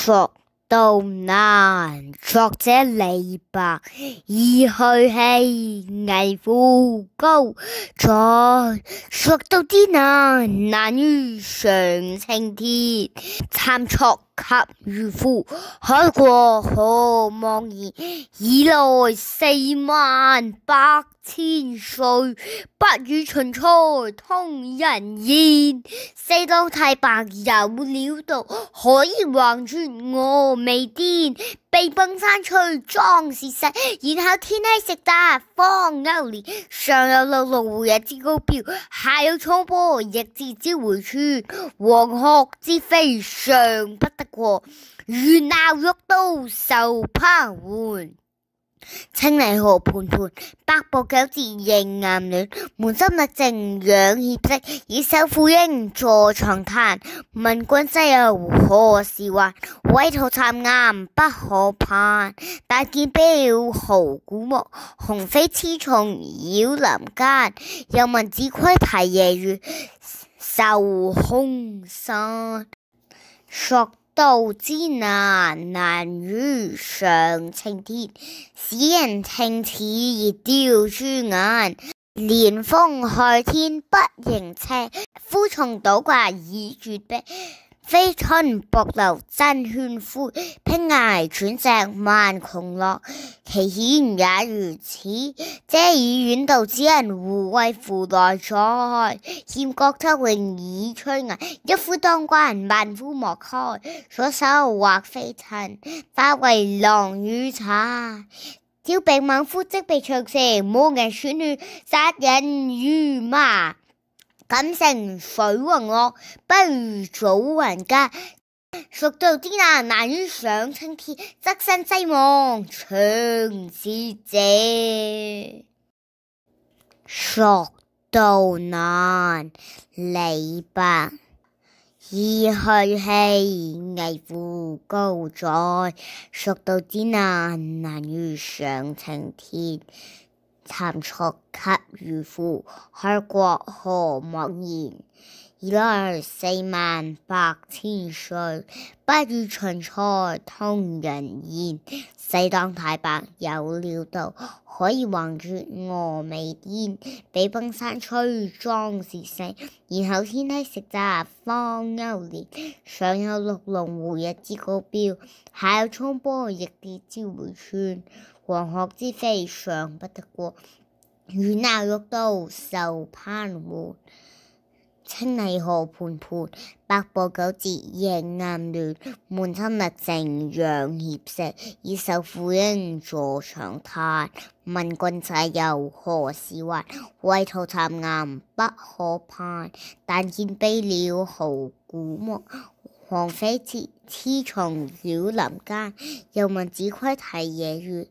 《蜀道难》作者李白，噫吁嚱，危乎高哉！蜀道之难，难于上青天，蚕丛及渔夫海阔何茫然！以来四万八千岁，不与秦塞通人烟。西当太白有鸟道，可以横穿峨眉巅。被崩山摧壮士死，然后天地食打荒丘连。上有六龙回日之高标，下有彩波逆志之回川。黄鹤之飞尚不得过，猿猱欲度受攀援。青泥何盘盘，百步九折萦岩峦。扪参历井养胁息，以手抚膺坐长叹。问君西游何时还？畏途巉岩不可攀。但见悲鸟号古木，雄飞雌从绕林间。又闻子规啼夜月，愁空山。石道之难，难于上青天。使人听此而吊珠眼，连峰去天不盈尺，枯松倒挂以绝壁。飞吞薄流真劝呼，拼崖喘石万穷乐。其险也如此，嗟以远道之人胡为乎来哉？险国出荣以摧人，一夫当关，万夫莫开。所守或非尘，化为狼与贼。朝避猛夫即被长蛇，暮人犬虐，杀人如麻。感城水云乐，不如早还家。蜀道之难，难于上青天。侧身西望长咨者。蜀道难，李白。意吁嚱，危乎高哉！蜀道之难，难于上青天。谈笑给渔父，开国何茫然。尔来四万八千岁，不与秦才通人贤。西当太白有鸟道，可以横绝峨眉巅。北崩山吹壮士死，然后天梯食栈方幽连。上有六龙回日之高标，下有冲波逆跌之回川。黄鹤之飞尚不得过，猿猱欲度受攀援。青泥何盘盘，百步九折萦暗峦。扪参历井仰胁息，以手抚膺坐长叹。问君西有何事还？为途巉岩不可盼，但见悲鸟号古木，黄飞雌痴从绕林间。又闻子规啼野月。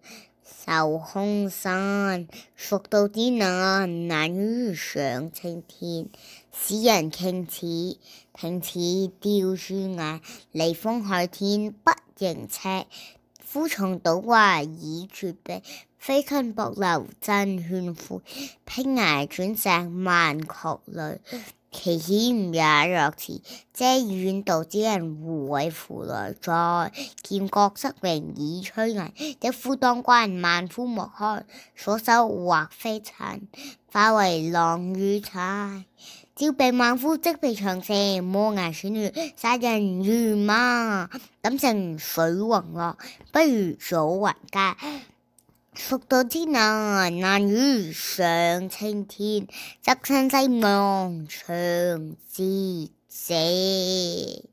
愁空山，蜀道之难难于上青天。使人听此听此，吊书眼，离风海天不盈尺。枯松倒挂倚绝壁，飞禽薄流真劝飞，冰崖转石万壑雷。其险也若此，嗟远道之人胡为乎来哉？见阁色名以崔嵬，一夫当关，万夫莫开。所守或非尘，化为狼与豺。朝避万夫夕避长蛇，磨牙吮血，杀人如麻。感情水云落，不如早还家。欲渡之难，难于上青天。侧身西望，长咨嗟。